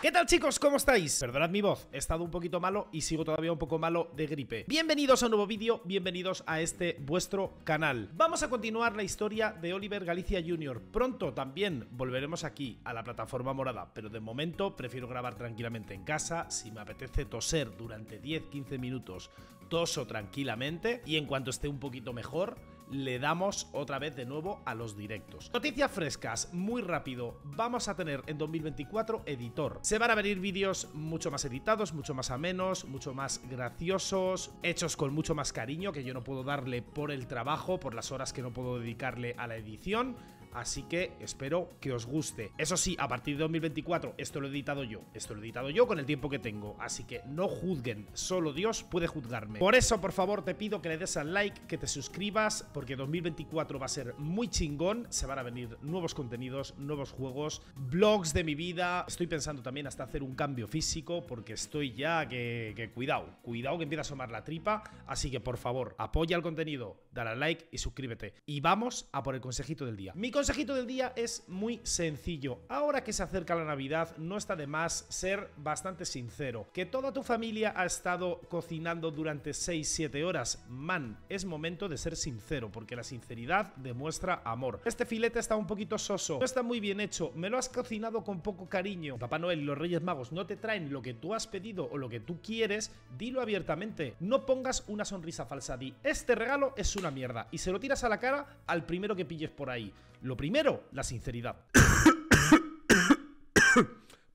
¿Qué tal chicos? ¿Cómo estáis? Perdonad mi voz, he estado un poquito malo y sigo todavía un poco malo de gripe. Bienvenidos a un nuevo vídeo, bienvenidos a este vuestro canal. Vamos a continuar la historia de Oliver Galicia Jr. Pronto también volveremos aquí a la plataforma morada, pero de momento prefiero grabar tranquilamente en casa, si me apetece toser durante 10-15 minutos, toso tranquilamente y en cuanto esté un poquito mejor le damos otra vez de nuevo a los directos. Noticias frescas, muy rápido, vamos a tener en 2024 editor. Se van a venir vídeos mucho más editados, mucho más amenos, mucho más graciosos, hechos con mucho más cariño que yo no puedo darle por el trabajo, por las horas que no puedo dedicarle a la edición así que espero que os guste. Eso sí, a partir de 2024, esto lo he editado yo, esto lo he editado yo con el tiempo que tengo, así que no juzguen, solo Dios puede juzgarme. Por eso, por favor, te pido que le des al like, que te suscribas, porque 2024 va a ser muy chingón, se van a venir nuevos contenidos, nuevos juegos, blogs de mi vida, estoy pensando también hasta hacer un cambio físico, porque estoy ya que, que cuidado, cuidado que empieza a asomar la tripa, así que por favor, apoya el contenido, dale al like y suscríbete. Y vamos a por el consejito del día. Mi consejito del día es muy sencillo. Ahora que se acerca la Navidad, no está de más ser bastante sincero. Que toda tu familia ha estado cocinando durante 6-7 horas, man, es momento de ser sincero, porque la sinceridad demuestra amor. Este filete está un poquito soso, no está muy bien hecho, me lo has cocinado con poco cariño. Papá Noel y los Reyes Magos no te traen lo que tú has pedido o lo que tú quieres, dilo abiertamente. No pongas una sonrisa falsa, di, este regalo es una mierda, y se lo tiras a la cara al primero que pilles por ahí. Lo primero, la sinceridad.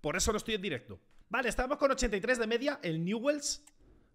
Por eso no estoy en directo. Vale, estamos con 83 de media, el Newells.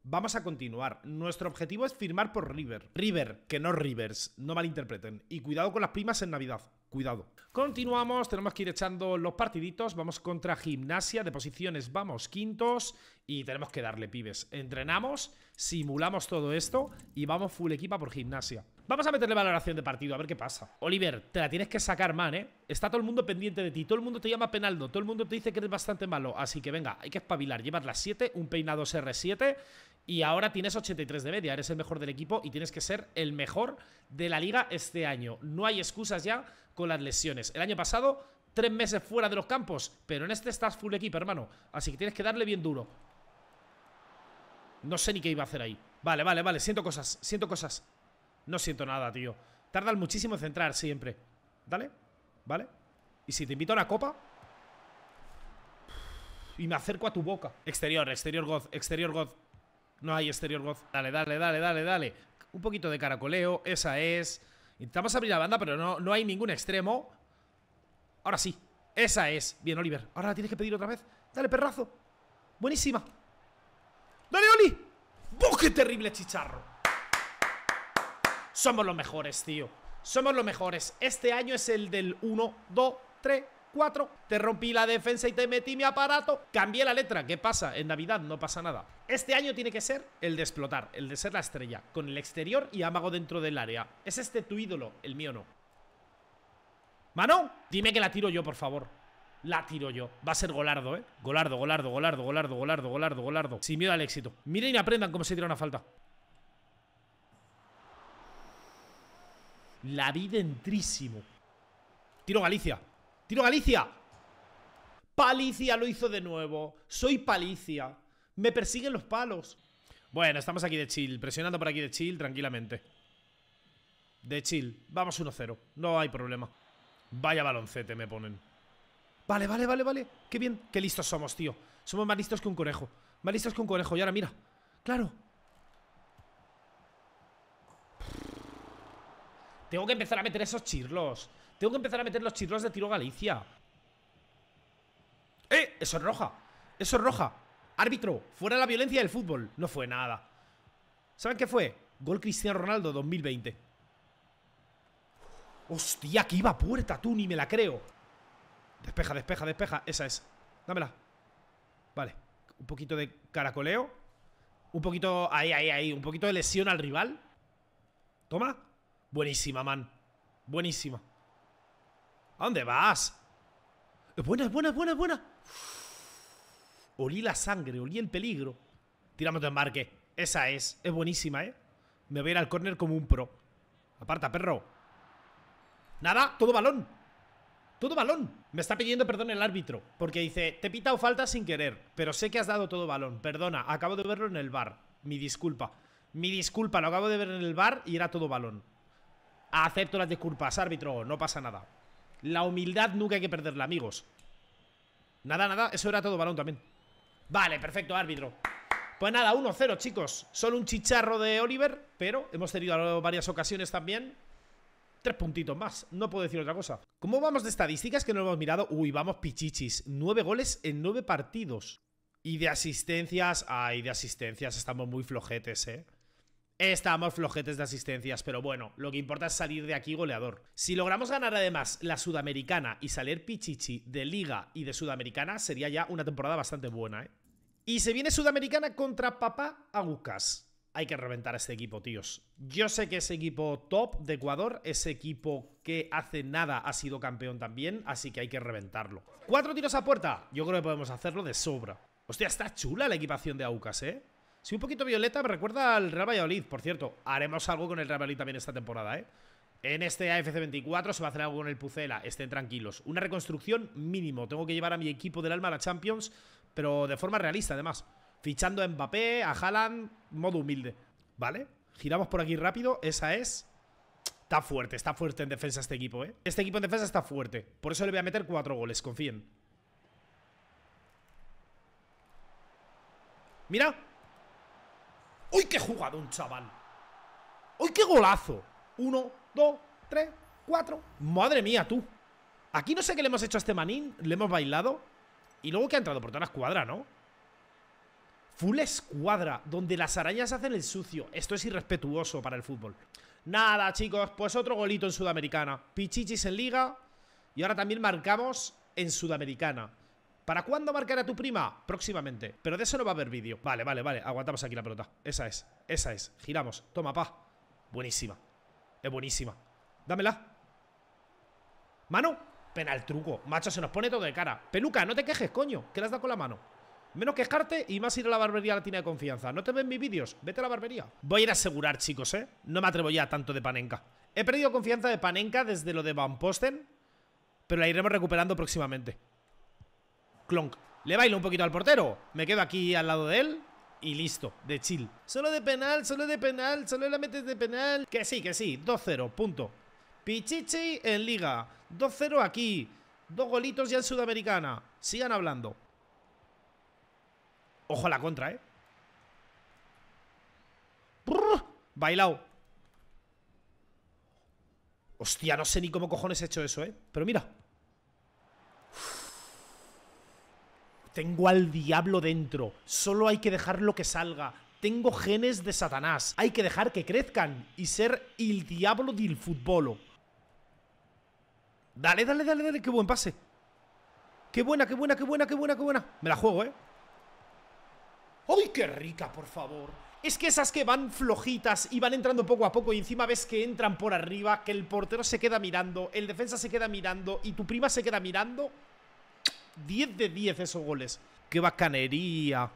Vamos a continuar. Nuestro objetivo es firmar por River. River, que no Rivers, no malinterpreten. Y cuidado con las primas en Navidad. Cuidado. Continuamos, tenemos que ir echando los partiditos. Vamos contra gimnasia de posiciones, vamos quintos y tenemos que darle pibes. Entrenamos, simulamos todo esto y vamos full equipa por gimnasia. Vamos a meterle valoración de partido, a ver qué pasa. Oliver, te la tienes que sacar, man, ¿eh? Está todo el mundo pendiente de ti, todo el mundo te llama Penaldo, todo el mundo te dice que eres bastante malo. Así que venga, hay que espabilar. Llevas las 7, un peinado R7 y ahora tienes 83 de media. Eres el mejor del equipo y tienes que ser el mejor de la liga este año. No hay excusas ya con las lesiones. El año pasado, tres meses fuera de los campos, pero en este estás full equipo, hermano. Así que tienes que darle bien duro. No sé ni qué iba a hacer ahí. Vale, vale, vale. Siento cosas, siento cosas. No siento nada, tío. Tardan muchísimo en centrar siempre. ¿Dale? ¿Vale? Y si te invito a una copa... Y me acerco a tu boca. Exterior, exterior God, exterior God. No hay exterior God. Dale, dale, dale, dale, dale. Un poquito de caracoleo, esa es. Intentamos abrir la banda, pero no, no hay ningún extremo. Ahora sí. Esa es. Bien, Oliver. Ahora la tienes que pedir otra vez. Dale, perrazo. Buenísima. ¡Dale, Oli! buque qué terrible chicharro! Somos los mejores, tío. Somos los mejores. Este año es el del 1, 2, 3, 4. Te rompí la defensa y te metí mi aparato. Cambié la letra. ¿Qué pasa? En Navidad no pasa nada. Este año tiene que ser el de explotar, el de ser la estrella, con el exterior y amago dentro del área. Es este tu ídolo, el mío no. Mano, dime que la tiro yo, por favor. La tiro yo. Va a ser Golardo, ¿eh? Golardo, Golardo, Golardo, Golardo, Golardo, Golardo, Golardo. Sin miedo al éxito. Miren y aprendan cómo se tira una falta. La vi dentrísimo. Tiro Galicia. Tiro Galicia. Palicia lo hizo de nuevo. Soy Palicia. Me persiguen los palos. Bueno, estamos aquí de chill. Presionando por aquí de chill tranquilamente. De chill. Vamos 1-0. No hay problema. Vaya baloncete me ponen. Vale, vale, vale, vale. Qué bien. Qué listos somos, tío. Somos más listos que un conejo. Más listos que un conejo. Y ahora mira. Claro. Tengo que empezar a meter esos chirlos. Tengo que empezar a meter los chirlos de tiro Galicia. ¡Eh! Eso es roja. Eso es roja. Árbitro, fuera la violencia del fútbol. No fue nada. ¿Saben qué fue? Gol Cristiano Ronaldo 2020. Hostia, que iba a puerta, tú, ni me la creo. Despeja, despeja, despeja. Esa es. Dámela. Vale. Un poquito de caracoleo. Un poquito... Ahí, ahí, ahí. Un poquito de lesión al rival. Toma. Buenísima, man. Buenísima. ¿A dónde vas? Es buena, es buena, buena, buena. Olí la sangre, olí el peligro. Tiramos de embarque. Esa es. Es buenísima, ¿eh? Me voy a ir al córner como un pro. Aparta, perro. Nada, todo balón. Todo balón. Me está pidiendo perdón el árbitro. Porque dice, te he pitado falta sin querer. Pero sé que has dado todo balón. Perdona, acabo de verlo en el bar. Mi disculpa. Mi disculpa, lo acabo de ver en el bar y era todo balón. Acepto las disculpas, árbitro, no pasa nada. La humildad nunca hay que perderla, amigos. Nada, nada, eso era todo balón también. Vale, perfecto, árbitro. Pues nada, 1-0, chicos. Solo un chicharro de Oliver, pero hemos tenido varias ocasiones también. Tres puntitos más, no puedo decir otra cosa. ¿Cómo vamos de estadísticas que no hemos mirado? Uy, vamos pichichis. Nueve goles en nueve partidos. Y de asistencias, ay, de asistencias, estamos muy flojetes, eh estamos flojetes de asistencias, pero bueno, lo que importa es salir de aquí goleador. Si logramos ganar además la Sudamericana y salir Pichichi de Liga y de Sudamericana, sería ya una temporada bastante buena, ¿eh? Y se viene Sudamericana contra Papá Agucas. Hay que reventar a este equipo, tíos. Yo sé que ese equipo top de Ecuador, ese equipo que hace nada ha sido campeón también, así que hay que reventarlo. Cuatro tiros a puerta. Yo creo que podemos hacerlo de sobra. Hostia, está chula la equipación de Aucas, ¿eh? Si un poquito violeta, me recuerda al Real Valladolid, por cierto. Haremos algo con el Real Valladolid también esta temporada, ¿eh? En este AFC 24 se va a hacer algo con el Pucela, estén tranquilos. Una reconstrucción mínimo. Tengo que llevar a mi equipo del alma a la Champions, pero de forma realista, además. Fichando a Mbappé, a Haaland, modo humilde. ¿Vale? Giramos por aquí rápido. Esa es. Está fuerte, está fuerte en defensa este equipo, ¿eh? Este equipo en defensa está fuerte. Por eso le voy a meter cuatro goles, confíen. ¡Mira! ¡Uy, qué un chaval! ¡Uy, qué golazo! Uno, dos, tres, cuatro. ¡Madre mía, tú! Aquí no sé qué le hemos hecho a este manín. Le hemos bailado. Y luego que ha entrado por toda la escuadra, ¿no? Full escuadra, donde las arañas hacen el sucio. Esto es irrespetuoso para el fútbol. Nada, chicos, pues otro golito en Sudamericana. Pichichis en Liga. Y ahora también marcamos en Sudamericana. ¿Para cuándo marcará tu prima? Próximamente. Pero de eso no va a haber vídeo. Vale, vale, vale. Aguantamos aquí la pelota. Esa es. Esa es. Giramos. Toma, pa. Buenísima. Es buenísima. Dámela. Mano. Pena el truco. Macho, se nos pone todo de cara. Peluca, no te quejes, coño. le has dado con la mano. Menos quejarte y más ir a la barbería latina de confianza. ¿No te ven mis vídeos? Vete a la barbería. Voy a ir a asegurar, chicos, ¿eh? No me atrevo ya tanto de Panenka. He perdido confianza de Panenka desde lo de Van Posten, pero la iremos recuperando próximamente clonk. Le bailo un poquito al portero. Me quedo aquí al lado de él y listo, de chill. Solo de penal, solo de penal, solo la metes de penal. Que sí, que sí, 2-0, punto. Pichichi en liga, 2-0 aquí. Dos golitos ya en Sudamericana. Sigan hablando. Ojo a la contra, ¿eh? bailao. Hostia, no sé ni cómo cojones he hecho eso, ¿eh? Pero mira, Tengo al diablo dentro. Solo hay que dejar lo que salga. Tengo genes de Satanás. Hay que dejar que crezcan y ser el diablo del fútbol. Dale, dale, dale, dale. Qué buen pase. Qué buena, qué buena, qué buena, qué buena, qué buena. Me la juego, ¿eh? ¡Ay, qué rica, por favor! Es que esas que van flojitas y van entrando poco a poco y encima ves que entran por arriba, que el portero se queda mirando, el defensa se queda mirando y tu prima se queda mirando, 10 de 10 esos goles. ¡Qué bacanería!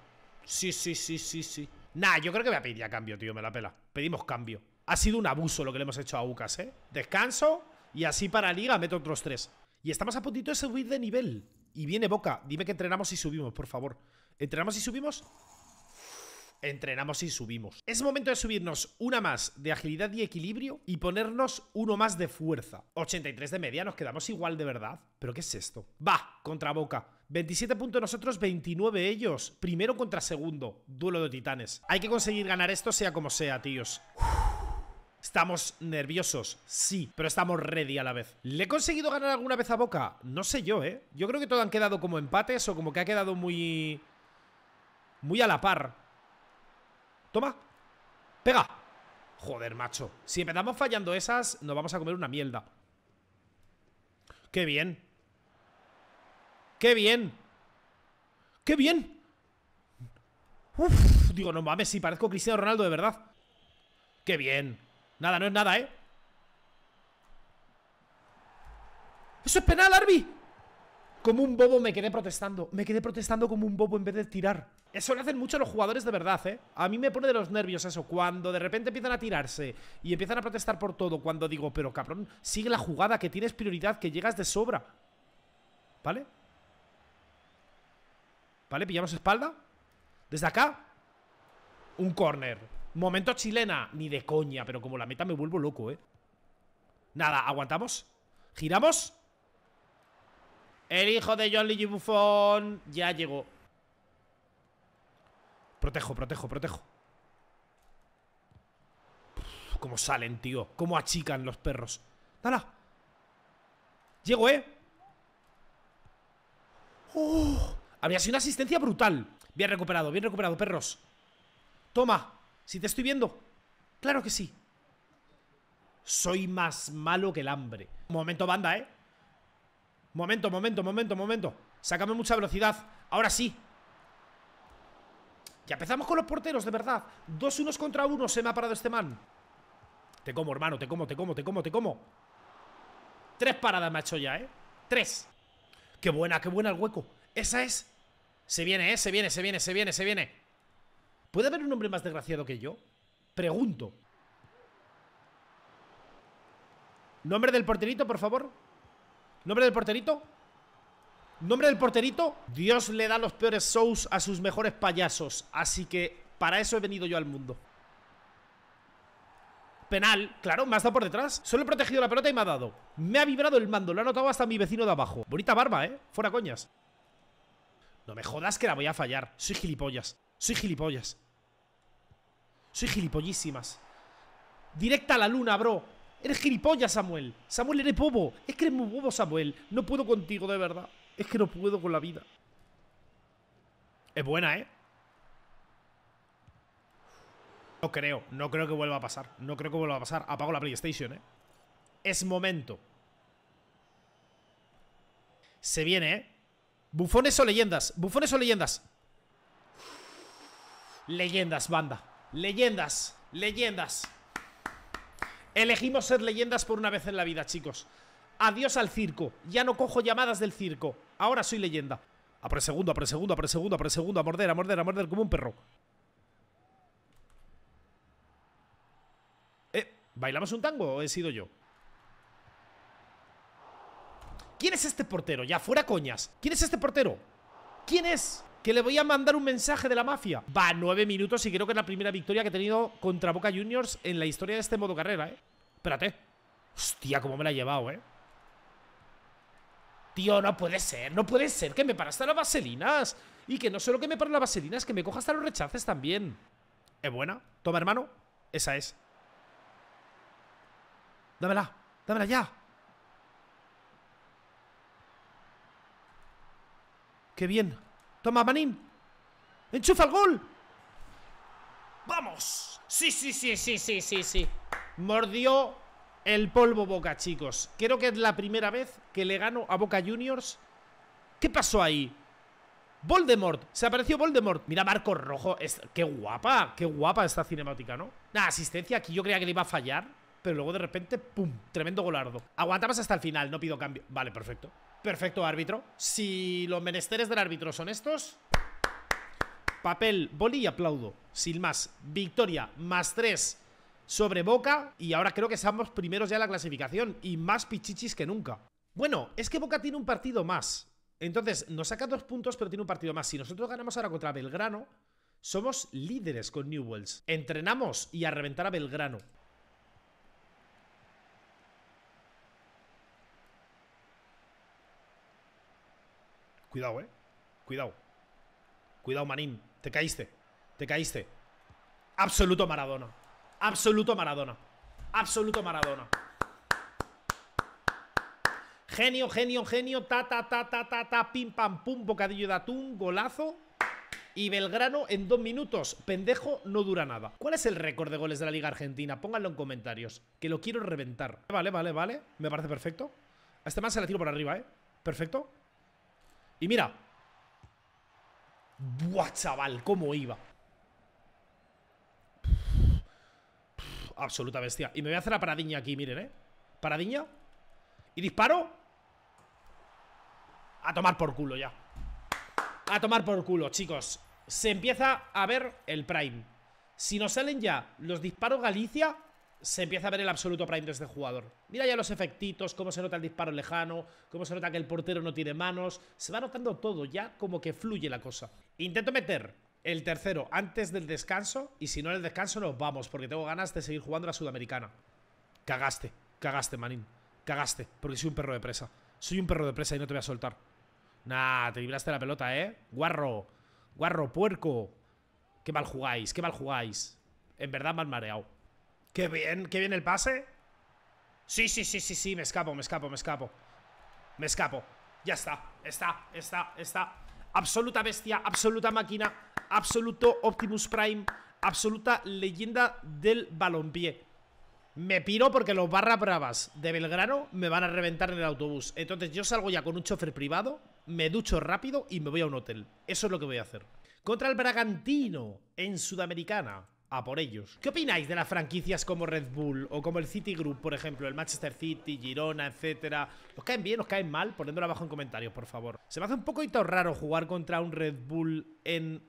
Sí, sí, sí, sí, sí. Nah, yo creo que voy a pedir a cambio, tío, me la pela. Pedimos cambio. Ha sido un abuso lo que le hemos hecho a Ucas, ¿eh? Descanso y así para Liga meto otros tres. Y estamos a puntito de subir de nivel. Y viene Boca. Dime que entrenamos y subimos, por favor. ¿Entrenamos y subimos? entrenamos y subimos. Es momento de subirnos una más de agilidad y equilibrio y ponernos uno más de fuerza. 83 de media, nos quedamos igual de verdad. ¿Pero qué es esto? Va, contra Boca. 27 puntos nosotros, 29 ellos. Primero contra segundo. Duelo de titanes. Hay que conseguir ganar esto sea como sea, tíos. ¿Estamos nerviosos? Sí, pero estamos ready a la vez. ¿Le he conseguido ganar alguna vez a Boca? No sé yo, ¿eh? Yo creo que todo han quedado como empates o como que ha quedado muy... Muy a la par. Toma. Pega. Joder, macho. Si empezamos fallando esas, nos vamos a comer una mierda. ¡Qué bien! ¡Qué bien! ¡Qué bien! Uf, digo, no mames, si parezco Cristiano Ronaldo de verdad. ¡Qué bien! Nada, no es nada, ¿eh? ¡Eso es penal, Arby! Como un bobo me quedé protestando. Me quedé protestando como un bobo en vez de tirar. Eso lo hacen mucho los jugadores de verdad, ¿eh? A mí me pone de los nervios eso, cuando de repente empiezan a tirarse y empiezan a protestar por todo, cuando digo, pero cabrón, sigue la jugada, que tienes prioridad, que llegas de sobra. ¿Vale? ¿Vale? Pillamos espalda. Desde acá, un corner. Momento chilena, ni de coña, pero como la meta me vuelvo loco, ¿eh? Nada, aguantamos. Giramos. El hijo de John Ligibufón ya llegó. Protejo, protejo, protejo. cómo salen, tío. Cómo achican los perros. ¡Dala! Llego, ¿eh? ¡Oh! Habría sido una asistencia brutal. Bien recuperado, bien recuperado, perros. Toma, si te estoy viendo. Claro que sí. Soy más malo que el hambre. Momento, banda, ¿eh? Momento, momento, momento, momento. Sácame mucha velocidad. Ahora sí empezamos con los porteros, de verdad. Dos unos contra uno, se me ha parado este man. Te como, hermano, te como, te como, te como, te como. Tres paradas me ha hecho ya, ¿eh? Tres. Qué buena, qué buena el hueco. Esa es. Se viene, ¿eh? Se viene, se viene, se viene, se viene. ¿Puede haber un hombre más desgraciado que yo? Pregunto. ¿Nombre del porterito, por favor? ¿Nombre del porterito? Nombre del porterito. Dios le da los peores shows a sus mejores payasos. Así que para eso he venido yo al mundo. Penal, claro, me has dado por detrás. Solo he protegido la pelota y me ha dado. Me ha vibrado el mando, lo ha notado hasta mi vecino de abajo. Bonita barba, ¿eh? Fuera coñas. No me jodas que la voy a fallar. Soy gilipollas. Soy gilipollas. Soy gilipollísimas. Directa a la luna, bro. Eres gilipollas, Samuel. Samuel, eres bobo. Es que eres muy bobo, Samuel. No puedo contigo, de verdad. Es que no puedo con la vida. Es buena, ¿eh? No creo, no creo que vuelva a pasar. No creo que vuelva a pasar. Apago la PlayStation, ¿eh? Es momento. Se viene, ¿eh? Bufones o leyendas. Bufones o leyendas. Leyendas, banda. Leyendas. Leyendas. Elegimos ser leyendas por una vez en la vida, chicos. Adiós al circo. Ya no cojo llamadas del circo. Ahora soy leyenda. A por el segundo, a por segundo, a por segundo, a segundo. A morder, a morder, a morder como un perro. Eh, ¿bailamos un tango o he sido yo? ¿Quién es este portero? Ya, fuera coñas. ¿Quién es este portero? ¿Quién es? Que le voy a mandar un mensaje de la mafia. Va, nueve minutos y creo que es la primera victoria que he tenido contra Boca Juniors en la historia de este modo carrera, ¿eh? Espérate. Hostia, cómo me la he llevado, ¿eh? Tío, no puede ser, no puede ser que me para hasta las vaselinas. Y que no solo que me para las vaselinas, que me coja hasta los rechaces también. Es buena. Toma, hermano. Esa es. Dámela. Dámela ya. ¡Qué bien! ¡Toma, Manín! ¡Enchufa el gol! ¡Vamos! Sí, sí, sí, sí, sí, sí, sí. Mordió el polvo Boca, chicos. Creo que es la primera vez que le gano a Boca Juniors. ¿Qué pasó ahí? Voldemort, se apareció Voldemort Mira Marco Rojo, es, qué guapa Qué guapa esta cinemática, ¿no? La asistencia aquí yo creía que le iba a fallar Pero luego de repente, pum, tremendo golardo Aguantamos hasta el final, no pido cambio Vale, perfecto, perfecto árbitro Si los menesteres del árbitro son estos Papel, boli y aplaudo Sin más, victoria, más tres sobre Boca y ahora creo que estamos primeros ya en la clasificación y más pichichis que nunca. Bueno, es que Boca tiene un partido más. Entonces, nos saca dos puntos, pero tiene un partido más. Si nosotros ganamos ahora contra Belgrano, somos líderes con Newells. Entrenamos y a reventar a Belgrano. Cuidado, eh. Cuidado. Cuidado, Manín. Te caíste. Te caíste. Absoluto Maradona. Absoluto Maradona. Absoluto Maradona. Genio, genio, genio. Ta, ta, ta, ta, ta, ta. Pim, pam, pum. Bocadillo de atún. Golazo. Y Belgrano en dos minutos. Pendejo no dura nada. ¿Cuál es el récord de goles de la Liga Argentina? Pónganlo en comentarios. Que lo quiero reventar. Vale, vale, vale. Me parece perfecto. A este más se la tiro por arriba, ¿eh? Perfecto. Y mira. Buah, chaval, cómo iba. absoluta bestia Y me voy a hacer la paradiña aquí, miren, eh Paradiña Y disparo A tomar por culo ya A tomar por culo, chicos Se empieza a ver el prime Si nos salen ya los disparos Galicia se empieza a ver el absoluto prime de este jugador. Mira ya los efectitos, cómo se nota el disparo lejano, cómo se nota que el portero no tiene manos. Se va notando todo, ya como que fluye la cosa. Intento meter el tercero, antes del descanso. Y si no en el descanso, nos vamos. Porque tengo ganas de seguir jugando la Sudamericana. Cagaste, cagaste, manín. Cagaste, porque soy un perro de presa. Soy un perro de presa y no te voy a soltar. Nah, te libraste la pelota, ¿eh? Guarro, guarro, puerco. Qué mal jugáis, qué mal jugáis. En verdad mal mareado. Qué bien, qué bien el pase. Sí, sí, sí, sí, sí, me escapo, me escapo, me escapo. Me escapo. Ya está, está, está, está. Absoluta bestia, absoluta máquina absoluto Optimus Prime, absoluta leyenda del balompié. Me piro porque los barra bravas de Belgrano me van a reventar en el autobús. Entonces yo salgo ya con un chofer privado, me ducho rápido y me voy a un hotel. Eso es lo que voy a hacer. Contra el Bragantino en Sudamericana. A por ellos. ¿Qué opináis de las franquicias como Red Bull o como el City Group, por ejemplo? El Manchester City, Girona, etcétera. ¿Os caen bien? ¿Os caen mal? Ponedlo abajo en comentarios, por favor. Se me hace un poquito raro jugar contra un Red Bull en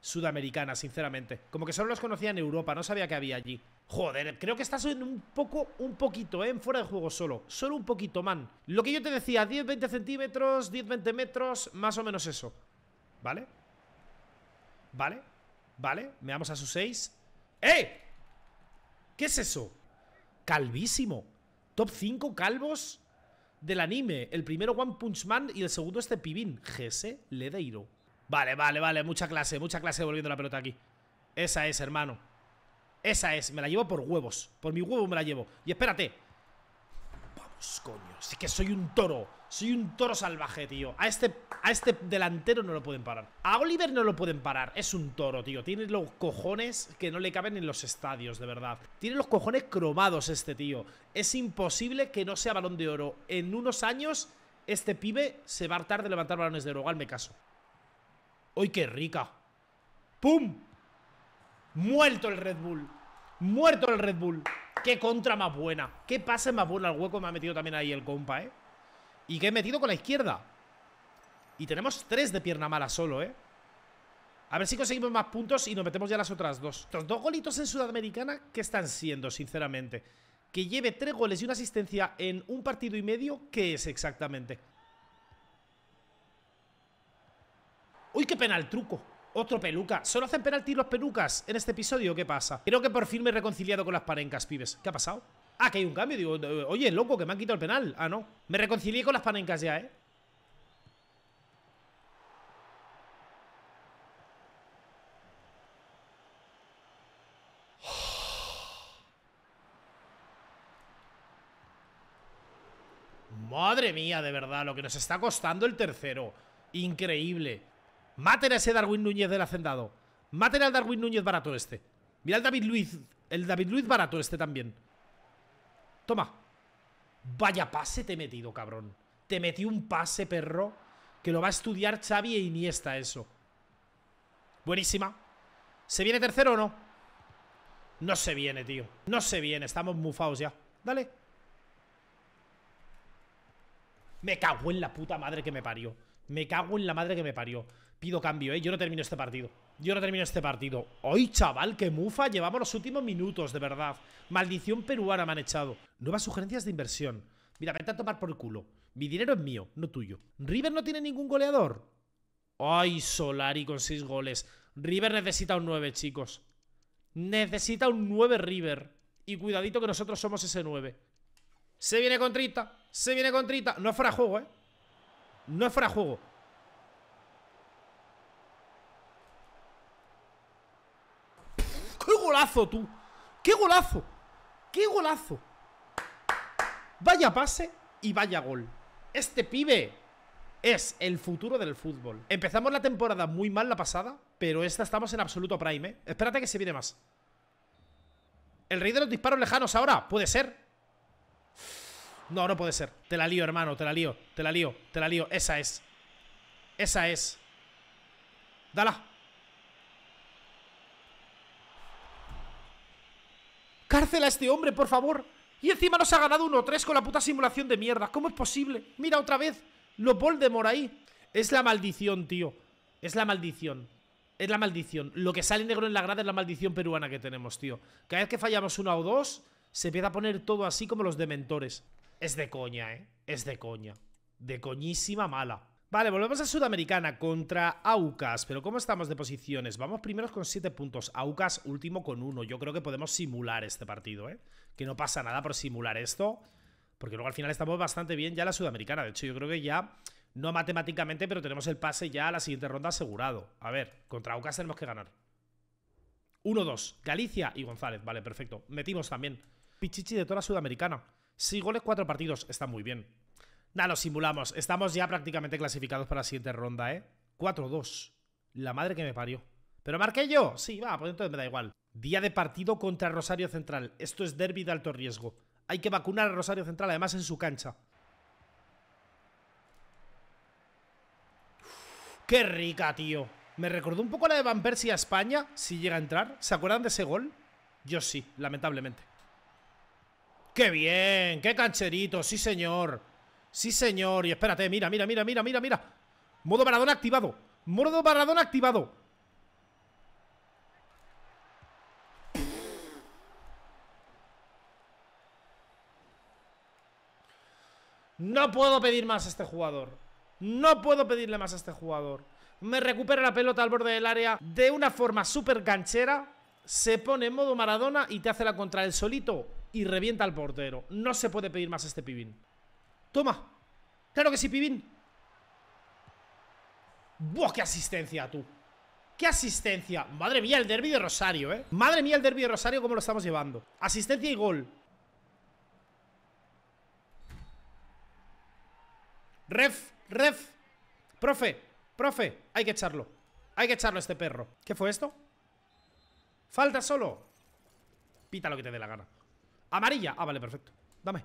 Sudamericana, sinceramente. Como que solo los conocía en Europa, no sabía que había allí. Joder, creo que estás un poco, un poquito, ¿eh? fuera de juego solo. Solo un poquito, man. Lo que yo te decía, 10, 20 centímetros, 10, 20 metros, más o menos eso. ¿Vale? ¿Vale? ¿Vale? Me vamos a sus 6. ¡Eh! ¿Qué es eso? Calvísimo. Top 5 calvos del anime. El primero One Punch Man y el segundo este pibín. GS Ledeiro. Vale, vale, vale, mucha clase, mucha clase volviendo la pelota aquí Esa es, hermano Esa es, me la llevo por huevos Por mi huevo me la llevo Y espérate Vamos, coño, sí que soy un toro Soy un toro salvaje, tío A este, a este delantero no lo pueden parar A Oliver no lo pueden parar, es un toro, tío Tiene los cojones que no le caben en los estadios, de verdad Tiene los cojones cromados este tío Es imposible que no sea balón de oro En unos años este pibe se va a hartar de levantar balones de oro, me caso ¡Uy, qué rica! ¡Pum! Muerto el Red Bull. Muerto el Red Bull. ¡Qué contra más buena! ¡Qué pase más buena! El hueco me ha metido también ahí el compa, ¿eh? Y que he metido con la izquierda. Y tenemos tres de pierna mala solo, ¿eh? A ver si conseguimos más puntos y nos metemos ya las otras dos. Los dos golitos en Sudamericana, ¿qué están siendo, sinceramente? Que lleve tres goles y una asistencia en un partido y medio, ¿qué es exactamente? ¡Uy, qué penal, truco! Otro peluca. ¿Solo hacen penalti los pelucas en este episodio? ¿Qué pasa? Creo que por fin me he reconciliado con las parencas, pibes. ¿Qué ha pasado? Ah, que hay un cambio. Digo, oye, loco, que me han quitado el penal. Ah, no. Me reconcilié con las parencas ya, ¿eh? Madre mía, de verdad, lo que nos está costando el tercero. Increíble. Maten a ese Darwin Núñez del hacendado. Maten al Darwin Núñez barato este. Mira el David Luiz. El David Luiz barato este también. Toma. Vaya pase te he metido, cabrón. Te metí un pase, perro. Que lo va a estudiar Xavi e Iniesta eso. Buenísima. ¿Se viene tercero o no? No se viene, tío. No se viene. Estamos mufados ya. Dale. Me cago en la puta madre que me parió. Me cago en la madre que me parió. Pido cambio, ¿eh? Yo no termino este partido. Yo no termino este partido. ¡Ay, chaval! ¡Qué mufa! Llevamos los últimos minutos, de verdad. Maldición peruana me han echado. Nuevas sugerencias de inversión. Mira, vete a tomar por el culo. Mi dinero es mío, no tuyo. ¿River no tiene ningún goleador? ¡Ay, Solari con seis goles! River necesita un 9, chicos. Necesita un 9 River. Y cuidadito que nosotros somos ese 9. Se viene con trita. Se viene con trita. No es fuera juego, ¿eh? No es fuera juego. golazo tú! ¡Qué golazo! ¡Qué golazo! Vaya pase y vaya gol. Este pibe es el futuro del fútbol. Empezamos la temporada muy mal la pasada, pero esta estamos en absoluto prime, ¿eh? Espérate que se viene más. El rey de los disparos lejanos ahora, puede ser. No, no puede ser. Te la lío, hermano, te la lío, te la lío, te la lío. Esa es. Esa es. Dala. cárcel a este hombre, por favor. Y encima nos ha ganado 1-3 con la puta simulación de mierda. ¿Cómo es posible? Mira otra vez. Los de ahí. Es la maldición, tío. Es la maldición. Es la maldición. Lo que sale negro en la grada es la maldición peruana que tenemos, tío. Cada vez que fallamos una o dos, se empieza a poner todo así como los dementores. Es de coña, ¿eh? Es de coña. De coñísima mala. Vale, volvemos a Sudamericana contra Aucas, pero ¿cómo estamos de posiciones? Vamos primeros con 7 puntos, Aucas último con 1. Yo creo que podemos simular este partido, ¿eh? Que no pasa nada por simular esto, porque luego al final estamos bastante bien ya la Sudamericana. De hecho, yo creo que ya, no matemáticamente, pero tenemos el pase ya a la siguiente ronda asegurado. A ver, contra Aucas tenemos que ganar. 1-2, Galicia y González, vale, perfecto. Metimos también. Pichichi de toda Sudamericana. 6 goles, 4 partidos, está muy bien. Nada, lo simulamos. Estamos ya prácticamente clasificados para la siguiente ronda, ¿eh? 4-2. La madre que me parió. ¿Pero marqué yo? Sí, va, pues entonces me da igual. Día de partido contra Rosario Central. Esto es derby de alto riesgo. Hay que vacunar a Rosario Central, además en su cancha. ¡Qué rica, tío! Me recordó un poco la de Van Persie a España, si llega a entrar. ¿Se acuerdan de ese gol? Yo sí, lamentablemente. ¡Qué bien! ¡Qué cancherito! ¡Sí, señor! Sí, señor. Y espérate, mira, mira, mira, mira, mira, mira. Modo Maradona activado. Modo Maradona activado. No puedo pedir más a este jugador. No puedo pedirle más a este jugador. Me recupera la pelota al borde del área de una forma súper ganchera. Se pone en modo Maradona y te hace la contra del solito y revienta al portero. No se puede pedir más a este pibín. Toma. Claro que sí, Pibín. Buah, qué asistencia, tú. ¡Qué asistencia! Madre mía, el derbi de Rosario, ¿eh? Madre mía, el derbi de Rosario, cómo lo estamos llevando. Asistencia y gol. Ref, ref. Profe, profe, hay que echarlo. Hay que echarlo a este perro. ¿Qué fue esto? Falta solo. Pita lo que te dé la gana. Amarilla. Ah, vale, perfecto. Dame.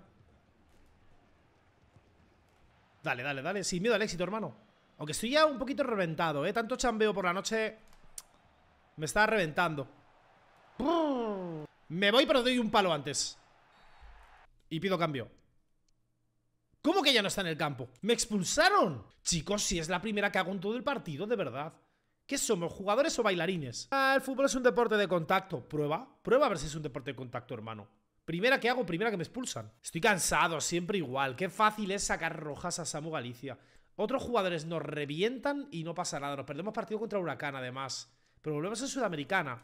Dale, dale, dale. Sin miedo al éxito, hermano. Aunque estoy ya un poquito reventado, ¿eh? Tanto chambeo por la noche... Me está reventando. Me voy, pero doy un palo antes. Y pido cambio. ¿Cómo que ya no está en el campo? ¡Me expulsaron! Chicos, si es la primera que hago en todo el partido, de verdad. ¿Qué somos, jugadores o bailarines? Ah, el fútbol es un deporte de contacto. Prueba, prueba a ver si es un deporte de contacto, hermano. Primera que hago, primera que me expulsan. Estoy cansado, siempre igual. Qué fácil es sacar rojas a Samu Galicia. Otros jugadores nos revientan y no pasa nada. Nos perdemos partido contra Huracán, además. Pero volvemos a Sudamericana.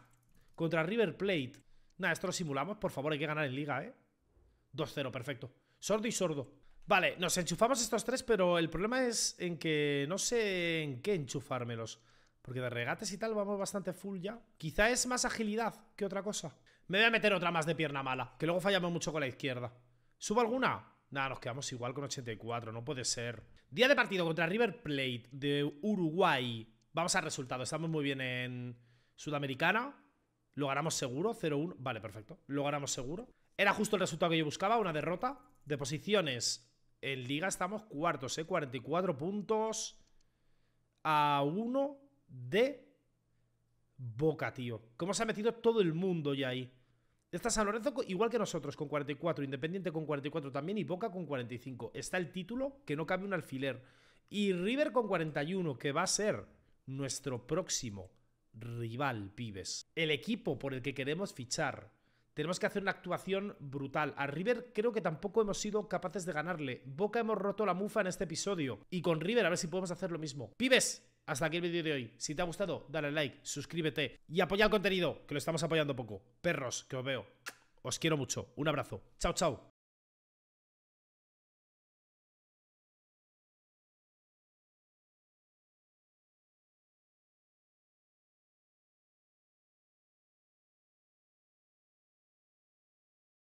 Contra River Plate. Nada, esto lo simulamos. Por favor, hay que ganar en Liga, ¿eh? 2-0, perfecto. Sordo y sordo. Vale, nos enchufamos estos tres, pero el problema es en que no sé en qué enchufármelos. Porque de regates y tal vamos bastante full ya. Quizá es más agilidad que otra cosa. Me voy a meter otra más de pierna mala, que luego fallamos mucho con la izquierda. ¿Subo alguna? Nada, nos quedamos igual con 84, no puede ser. Día de partido contra River Plate de Uruguay. Vamos al resultado, estamos muy bien en Sudamericana. Lo ganamos seguro, 0-1. Vale, perfecto. Lo ganamos seguro. Era justo el resultado que yo buscaba, una derrota. De posiciones en liga estamos cuartos, ¿eh? 44 puntos a 1 de Boca, tío. ¿Cómo se ha metido todo el mundo ya ahí? Está San Lorenzo igual que nosotros, con 44, Independiente con 44 también y Boca con 45. Está el título, que no cabe un alfiler. Y River con 41, que va a ser nuestro próximo rival, pibes. El equipo por el que queremos fichar. Tenemos que hacer una actuación brutal. A River creo que tampoco hemos sido capaces de ganarle. Boca hemos roto la mufa en este episodio. Y con River a ver si podemos hacer lo mismo. Pibes, hasta aquí el vídeo de hoy. Si te ha gustado, dale like, suscríbete y apoya el contenido, que lo estamos apoyando poco. Perros, que os veo. Os quiero mucho. Un abrazo. Chao, chao.